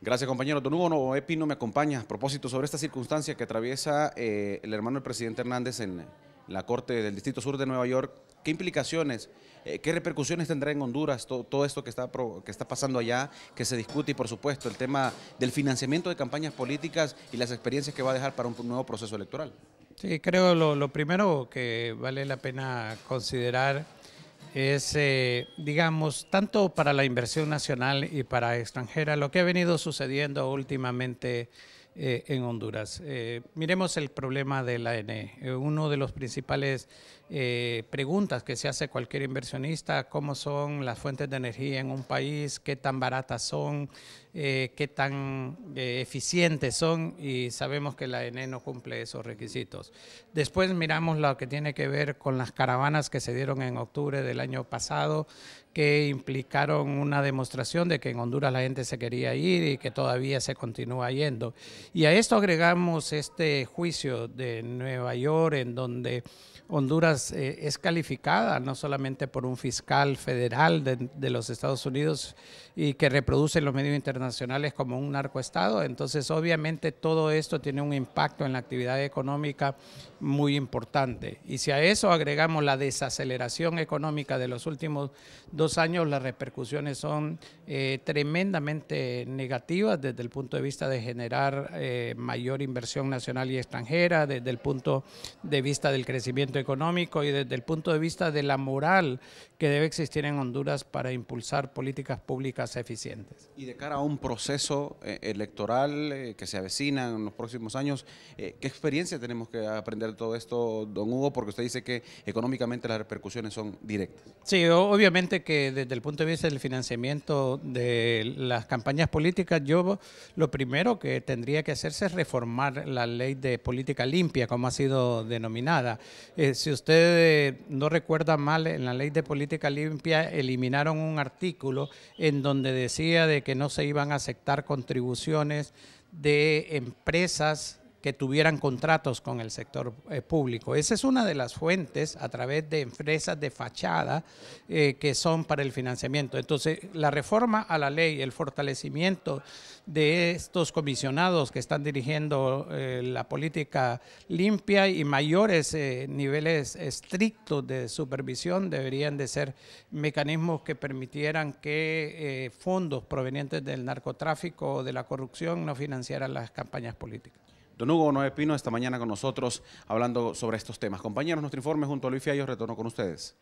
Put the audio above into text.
Gracias, compañero. Don Hugo Epi no me acompaña a propósito sobre esta circunstancia que atraviesa eh, el hermano del presidente Hernández en la Corte del Distrito Sur de Nueva York. ¿Qué implicaciones, eh, qué repercusiones tendrá en Honduras todo, esto que está, que está pasando allá, que se discute y, por supuesto, el tema del financiamiento de campañas políticas y las experiencias que va a dejar para un nuevo proceso electoral? Sí, creo lo, lo primero que vale la pena considerar es, eh, digamos, tanto para la inversión nacional y para extranjera, lo que ha venido sucediendo últimamente eh, en Honduras. Eh, miremos el problema de la ENE, eh, uno de los principales preguntas que se hace cualquier inversionista, cómo son las fuentes de energía en un país, qué tan baratas son, qué tan eficientes son, y sabemos que la ENE no cumple esos requisitos. Después miramos lo que tiene que ver con las caravanas que se dieron en octubre del año pasado, que implicaron una demostración de que en Honduras la gente se quería ir y que todavía se continúa yendo. Y a esto agregamos este juicio de Nueva York en donde Honduras eh, es calificada no solamente por un fiscal federal de, los Estados Unidos y que reproduce los medios internacionales como un narcoestado. Entonces, obviamente, todo esto tiene un impacto en la actividad económica muy importante. Y si a eso agregamos la desaceleración económica de los últimos dos años, las repercusiones son eh, tremendamente negativas desde el punto de vista de generar eh, mayor inversión nacional y extranjera desde el punto de vista del crecimiento económico y desde el punto de vista de la moral que debe existir en Honduras para impulsar políticas públicas eficientes. Y de cara a un proceso eh, electoral eh, que se avecina en los próximos años, ¿qué experiencia tenemos que aprender de todo esto, don Hugo? Porque usted dice que económicamente las repercusiones son directas. Sí, obviamente que desde el punto de vista del financiamiento de las campañas políticas, yo lo primero que tendría que hacerse es reformar la ley de política limpia, como ha sido denominada. Eh, si usted eh, no recuerda mal, en la ley de política limpia eliminaron un artículo en donde decía de que no se iban a aceptar contribuciones de empresas que tuvieran contratos con el sector eh, público. Esa es una de las fuentes a través de empresas de fachada eh, que son para el financiamiento. Entonces, la reforma a la ley, el fortalecimiento de estos comisionados que están dirigiendo eh, la política limpia y mayores niveles estrictos de supervisión deberían de ser mecanismos que permitieran que fondos provenientes del narcotráfico o de la corrupción no financiaran las campañas políticas. Don Hugo Noé Pino esta mañana con nosotros hablando sobre estos temas. Compañeros, nuestro informe junto a Luis Fiallo, retorno con ustedes.